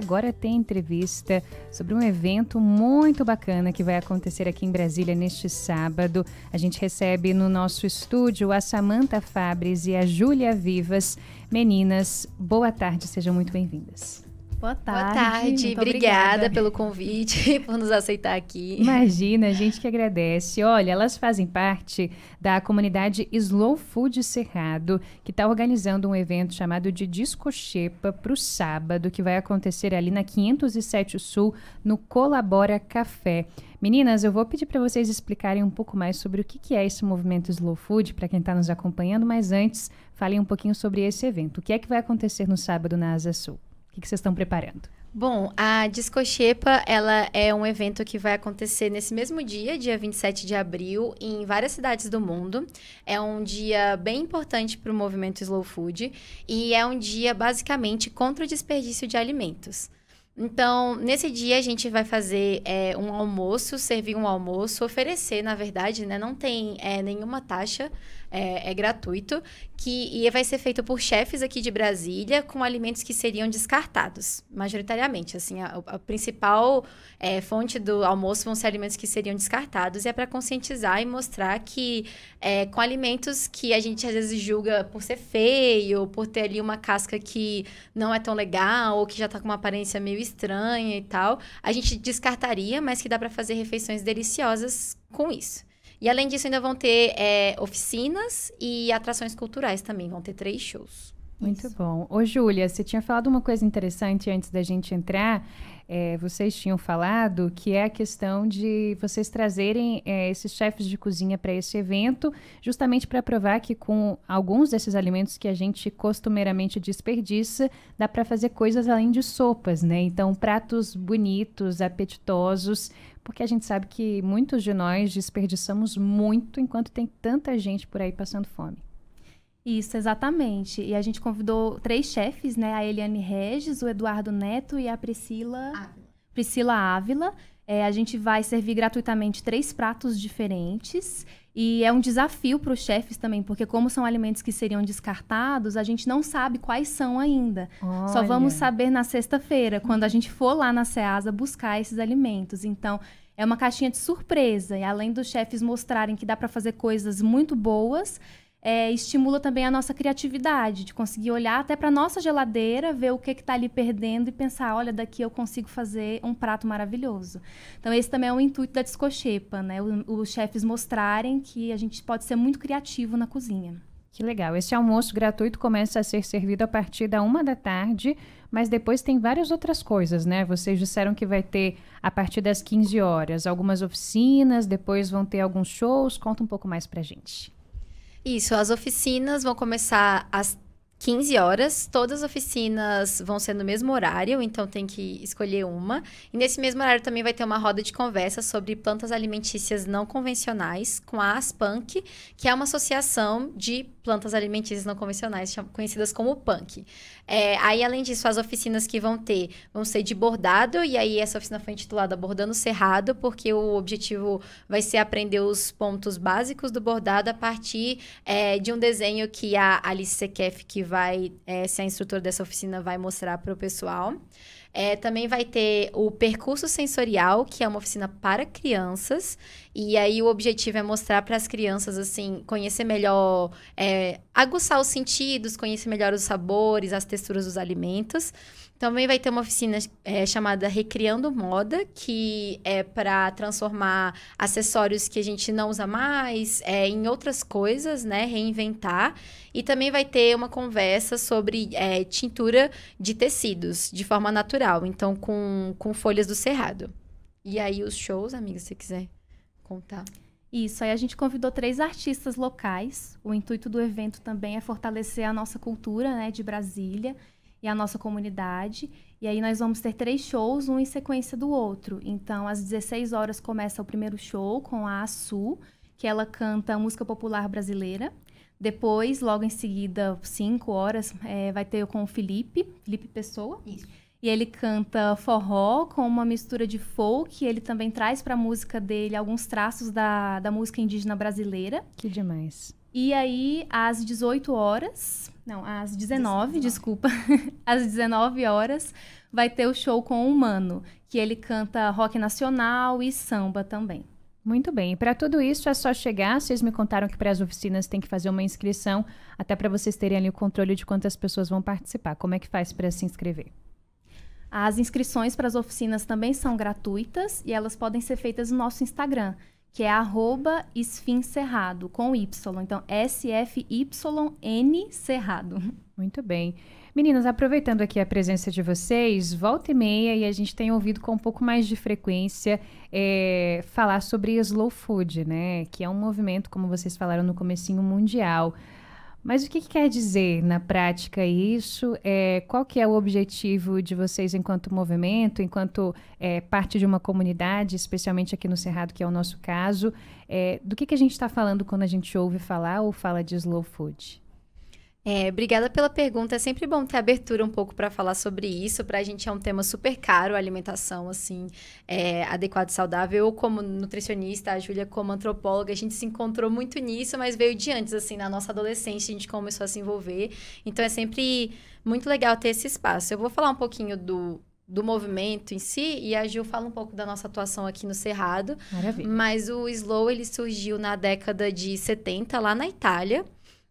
agora tem entrevista sobre um evento muito bacana que vai acontecer aqui em Brasília neste sábado. A gente recebe no nosso estúdio a Samanta Fabres e a Júlia Vivas. Meninas, boa tarde, sejam muito bem-vindas. Boa tarde. Boa tarde. obrigada, obrigada pelo convite, por nos aceitar aqui. Imagina, a gente que agradece. Olha, elas fazem parte da comunidade Slow Food Cerrado, que está organizando um evento chamado de Disco Xepa para o sábado, que vai acontecer ali na 507 Sul, no Colabora Café. Meninas, eu vou pedir para vocês explicarem um pouco mais sobre o que, que é esse movimento Slow Food para quem está nos acompanhando, mas antes, falem um pouquinho sobre esse evento. O que é que vai acontecer no sábado na Asa Sul? O que vocês estão preparando? Bom, a Discochepa, ela é um evento que vai acontecer nesse mesmo dia, dia 27 de abril, em várias cidades do mundo. É um dia bem importante para o movimento Slow Food e é um dia basicamente contra o desperdício de alimentos. Então, nesse dia a gente vai fazer é, um almoço, servir um almoço, oferecer, na verdade, né? Não tem é, nenhuma taxa é, é gratuito, que e vai ser feito por chefes aqui de Brasília com alimentos que seriam descartados, majoritariamente. Assim, a, a principal é, fonte do almoço vão ser alimentos que seriam descartados, e é para conscientizar e mostrar que é, com alimentos que a gente às vezes julga por ser feio, por ter ali uma casca que não é tão legal, ou que já está com uma aparência meio estranha e tal, a gente descartaria, mas que dá para fazer refeições deliciosas com isso. E além disso, ainda vão ter é, oficinas e atrações culturais também. Vão ter três shows. Muito Isso. bom. Ô, Júlia, você tinha falado uma coisa interessante antes da gente entrar. É, vocês tinham falado que é a questão de vocês trazerem é, esses chefes de cozinha para esse evento, justamente para provar que com alguns desses alimentos que a gente costumeiramente desperdiça, dá para fazer coisas além de sopas, né? Então, pratos bonitos, apetitosos, porque a gente sabe que muitos de nós desperdiçamos muito enquanto tem tanta gente por aí passando fome. Isso, exatamente. E a gente convidou três chefes, né? A Eliane Regis, o Eduardo Neto e a Priscila Ávila. Priscila Ávila. É, a gente vai servir gratuitamente três pratos diferentes. E é um desafio para os chefes também, porque como são alimentos que seriam descartados, a gente não sabe quais são ainda. Olha. Só vamos saber na sexta-feira, quando a gente for lá na Ceasa buscar esses alimentos. Então, é uma caixinha de surpresa. E além dos chefes mostrarem que dá para fazer coisas muito boas, é, estimula também a nossa criatividade, de conseguir olhar até para nossa geladeira, ver o que está ali perdendo e pensar, olha, daqui eu consigo fazer um prato maravilhoso. Então, esse também é o intuito da discochepa, né? O, os chefes mostrarem que a gente pode ser muito criativo na cozinha. Que legal. Esse almoço gratuito começa a ser servido a partir da uma da tarde, mas depois tem várias outras coisas, né? Vocês disseram que vai ter a partir das 15 horas algumas oficinas, depois vão ter alguns shows. Conta um pouco mais pra gente. Isso, as oficinas vão começar às 15 horas, todas as oficinas vão ser no mesmo horário, então tem que escolher uma. E nesse mesmo horário também vai ter uma roda de conversa sobre plantas alimentícias não convencionais com a AsPunk, que é uma associação de plantas alimentícias não convencionais, conhecidas como Punk. É, aí, além disso, as oficinas que vão ter vão ser de bordado, e aí essa oficina foi intitulada Bordando Cerrado, porque o objetivo vai ser aprender os pontos básicos do bordado a partir é, de um desenho que a Alice Sekef, que vai, é, se a instrutora dessa oficina vai mostrar para o pessoal. É, também vai ter o percurso sensorial, que é uma oficina para crianças. E aí o objetivo é mostrar para as crianças, assim, conhecer melhor, é, aguçar os sentidos, conhecer melhor os sabores, as texturas dos alimentos. Também vai ter uma oficina é, chamada Recriando Moda, que é para transformar acessórios que a gente não usa mais é, em outras coisas, né? Reinventar. E também vai ter uma conversa sobre é, tintura de tecidos de forma natural, então com, com folhas do cerrado. E aí os shows, amigos, se quiser contar. Isso, aí a gente convidou três artistas locais. O intuito do evento também é fortalecer a nossa cultura né, de Brasília e a nossa comunidade. E aí nós vamos ter três shows, um em sequência do outro. Então, às 16 horas começa o primeiro show com a Assu, que ela canta música popular brasileira. Depois, logo em seguida, 5 horas, é, vai ter com o Felipe, Felipe Pessoa. Isso. E ele canta forró com uma mistura de folk. ele também traz para a música dele alguns traços da, da música indígena brasileira. Que demais. E aí, às 18 horas, não, às 19, 19. desculpa, às 19 horas, vai ter o show com o Humano, que ele canta rock nacional e samba também. Muito bem. Para tudo isso é só chegar. Vocês me contaram que para as oficinas tem que fazer uma inscrição, até para vocês terem ali o controle de quantas pessoas vão participar. Como é que faz para se inscrever? As inscrições para as oficinas também são gratuitas e elas podem ser feitas no nosso Instagram, que é arroba esfincerrado, com Y. Então, S-F-Y-N Cerrado. Muito bem. Meninas, aproveitando aqui a presença de vocês, volta e meia, e a gente tem ouvido com um pouco mais de frequência é, falar sobre slow food, né? Que é um movimento, como vocês falaram no comecinho, mundial. Mas o que, que, quer dizer na prática isso? É, qual que é o objetivo de vocês enquanto movimento, enquanto é, parte de uma comunidade, especialmente aqui no Cerrado, que é o nosso caso? É, do que, que a gente está falando quando a gente ouve falar ou fala de slow food? É, obrigada pela pergunta. É sempre bom ter abertura um pouco para falar sobre isso. Para a gente é um tema super caro, alimentação assim é, adequada e saudável. Eu como nutricionista, a Júlia como antropóloga, a gente se encontrou muito nisso, mas veio de antes assim na nossa adolescência a gente começou a se envolver. Então é sempre muito legal ter esse espaço. Eu vou falar um pouquinho do do movimento em si, e a Gil fala um pouco da nossa atuação aqui no Cerrado. Maravilha. Mas o Slow, ele surgiu na década de 70, lá na Itália.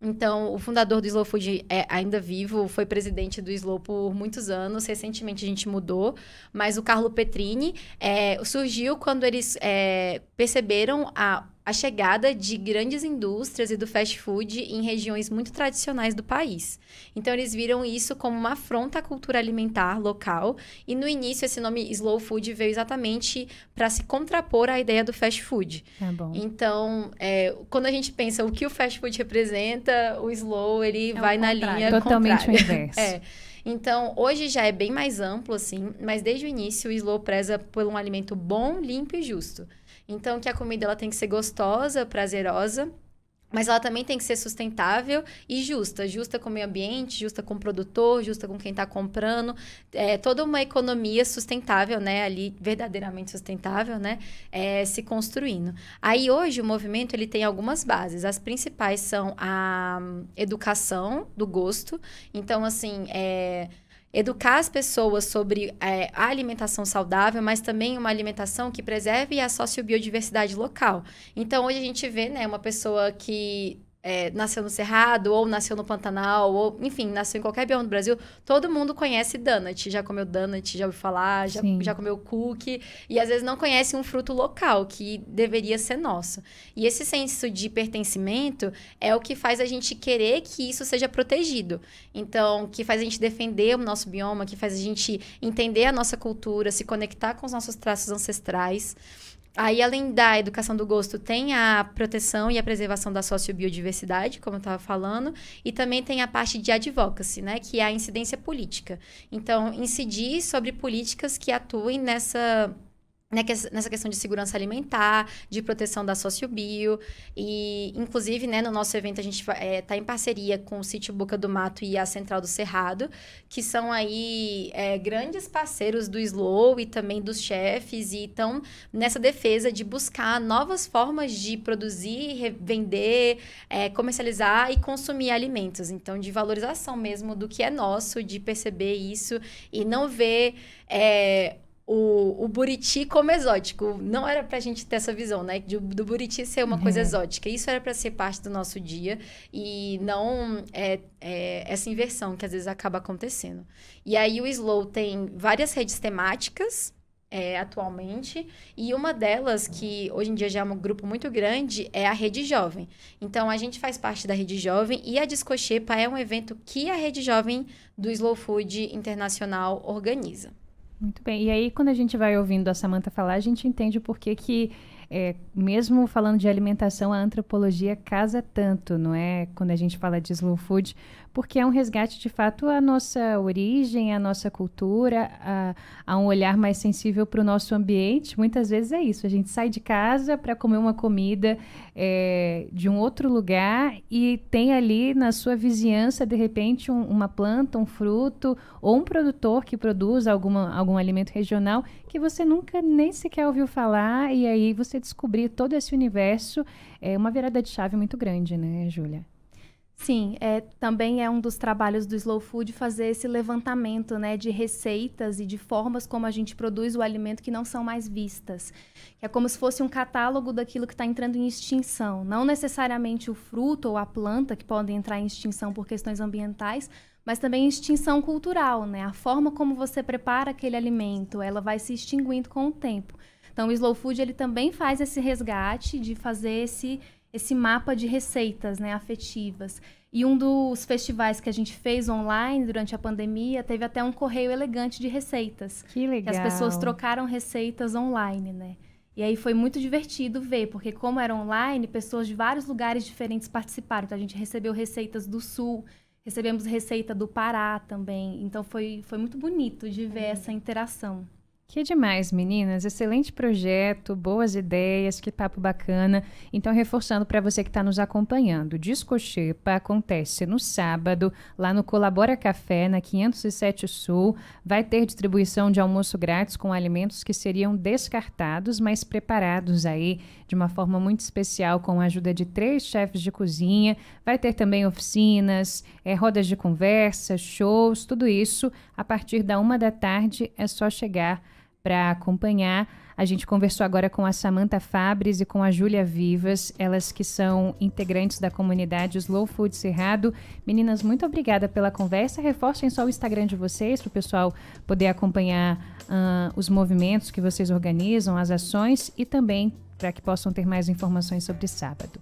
Então, o fundador do Slow Food é ainda vivo, foi presidente do Slow por muitos anos. Recentemente a gente mudou, mas o Carlo Petrini é, surgiu quando eles é, perceberam a a chegada de grandes indústrias e do fast food em regiões muito tradicionais do país. Então, eles viram isso como uma afronta à cultura alimentar local, e no início esse nome slow food veio exatamente para se contrapor à ideia do fast food. É então, é, quando a gente pensa o que o fast food representa, o slow ele é vai na linha Totalmente contrária. inverso. É. Então, hoje já é bem mais amplo, assim, mas desde o início o Slow preza por um alimento bom, limpo e justo. Então que a comida ela tem que ser gostosa, prazerosa, mas ela também tem que ser sustentável e justa. Justa com o meio ambiente, justa com o produtor, justa com quem está comprando. É, toda uma economia sustentável, né? Ali, verdadeiramente sustentável, né? É, se construindo. Aí, hoje, o movimento ele tem algumas bases. As principais são a hum, educação do gosto. Então, assim... É educar as pessoas sobre é, a alimentação saudável, mas também uma alimentação que preserve a sociobiodiversidade local. Então, hoje a gente vê né, uma pessoa que é, nasceu no Cerrado, ou nasceu no Pantanal, ou, enfim, nasceu em qualquer bioma do Brasil, todo mundo conhece donut. Já comeu donut, já ouviu falar, já, já comeu cookie. E às vezes não conhece um fruto local, que deveria ser nosso. E esse senso de pertencimento é o que faz a gente querer que isso seja protegido. Então, que faz a gente defender o nosso bioma, que faz a gente entender a nossa cultura, se conectar com os nossos traços ancestrais. Aí, além da educação do gosto, tem a proteção e a preservação da sociobiodiversidade, como eu estava falando, e também tem a parte de advocacy, né, que é a incidência política. Então, incidir sobre políticas que atuem nessa né, é nessa questão de segurança alimentar, de proteção da sociobio. E, inclusive, né, no nosso evento, a gente está eh, é, em parceria com o Sítio Boca do Mato e a Central do Cerrado, que são aí é, grandes parceiros do Slow e também dos chefes, e estão nessa defesa de buscar novas formas de produzir, vender, é, comercializar e consumir alimentos. Então, de valorização mesmo do que é nosso, de perceber isso e não ver o, o Buriti como exótico. Não era pra gente ter essa visão, né? De, do Buriti ser uma coisa é. exótica. Isso era para ser parte do nosso dia e não é, é, essa inversão que às vezes acaba acontecendo. E aí o Slow tem várias redes temáticas. É, atualmente, e uma delas, que hoje em dia já é um grupo muito grande, é a Rede Jovem. Então, a gente faz parte da Rede Jovem e a Discochepa é um evento que a Rede Jovem do Slow Food Internacional organiza. Muito bem. E aí, quando a gente vai ouvindo a Samanta falar, a gente entende por que que é, mesmo falando de alimentação, a antropologia casa tanto, não é? Quando a gente fala de slow food, porque é um resgate de fato à nossa origem, à nossa cultura, a, a um olhar mais sensível para o nosso ambiente. Muitas vezes é isso: a gente sai de casa para comer uma comida é, de um outro lugar e tem ali na sua vizinhança, de repente, um, uma planta, um fruto ou um produtor que produz alguma, algum alimento regional que você nunca nem sequer ouviu falar e aí você você descobrir todo esse universo, é uma virada de chave muito grande, né, Júlia? Sim, é, também é um dos trabalhos do Slow Food fazer esse levantamento né, de receitas e de formas como a gente produz o alimento que não são mais vistas. É como se fosse um catálogo daquilo que está entrando em extinção. Não necessariamente o fruto ou a planta que podem entrar em extinção por questões ambientais, mas também extinção cultural, né? A forma como você prepara aquele alimento, ela vai se extinguindo com o tempo. Então, o Slow Food ele também faz esse resgate de fazer esse, esse mapa de receitas né, afetivas. E um dos festivais que a gente fez online durante a pandemia teve até um correio elegante de receitas. Que legal. Que as pessoas trocaram receitas online, né? E aí foi muito divertido ver, porque como era online, pessoas de vários lugares diferentes participaram. Então a gente recebeu receitas do sul, recebemos receita do Pará também. Então foi, foi muito bonito de ver é. essa interação. Que demais, meninas. Excelente projeto, boas ideias, que papo bacana. Então, reforçando para você que está nos acompanhando, Disco Xepa acontece no sábado, lá no Colabora Café, na 507 Sul. Vai ter distribuição de almoço grátis com alimentos que seriam descartados, mas preparados aí de uma forma muito especial, com a ajuda de três chefes de cozinha. Vai ter também oficinas, é, rodas de conversa, shows, tudo isso. A partir da uma da tarde é só chegar para acompanhar. A gente conversou agora com a Samantha Fabres e com a Júlia Vivas, elas que são integrantes da comunidade Slow Food Cerrado. Meninas, muito obrigada pela conversa. Reforcem só o Instagram de vocês para o pessoal poder acompanhar uh, os movimentos que vocês organizam, as ações e também para que possam ter mais informações sobre sábado.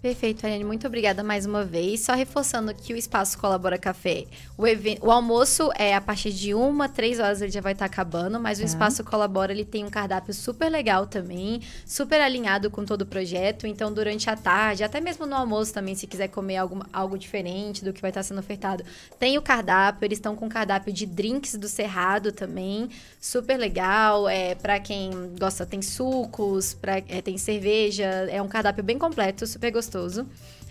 Perfeito, Ariane. Muito obrigada mais uma vez. Só reforçando que o Espaço Colabora Café, o, o almoço é a partir de uma, três horas ele já vai estar tá acabando, mas o tá. Espaço Colabora ele tem um cardápio super legal também, super alinhado com todo o projeto. Então, durante a tarde, até mesmo no almoço também, se quiser comer algo, algo diferente do que vai estar tá sendo ofertado, tem o cardápio. Eles estão com cardápio de drinks do Cerrado também, super legal. É, para quem gosta, tem sucos, pra, é, tem cerveja. É um cardápio bem completo, super gostoso gostoso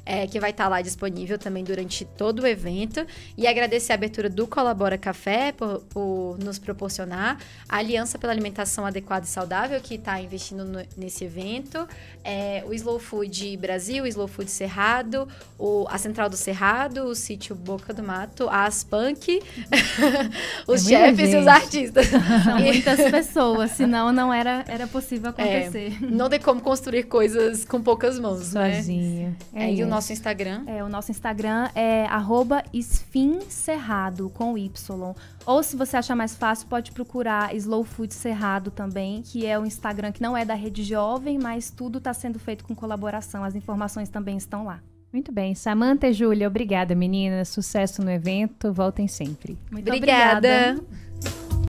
é, que vai estar tá lá disponível também durante todo o evento. E agradecer a abertura do Colabora Café por, por nos proporcionar, a Aliança pela Alimentação Adequada e Saudável, que está investindo no, nesse evento, é, o Slow Food Brasil, o Slow Food Cerrado, o, a Central do Cerrado, o Sítio Boca do Mato, a Aspunk, os é chefes e os artistas. São muitas pessoas, senão não era, era possível é, acontecer. É, não tem como construir coisas com poucas mãos, Sozinho. né? É, e o nosso Instagram. É, o nosso Instagram é arroba esfincerrado, com Y. Ou se você achar mais fácil, pode procurar Slow Food Cerrado também, que é o Instagram que não é da Rede Jovem, mas tudo está sendo feito com colaboração. As informações também estão lá. Muito bem. Samanta e Júlia, obrigada, meninas. Sucesso no evento. Voltem sempre. Muito obrigada. obrigada.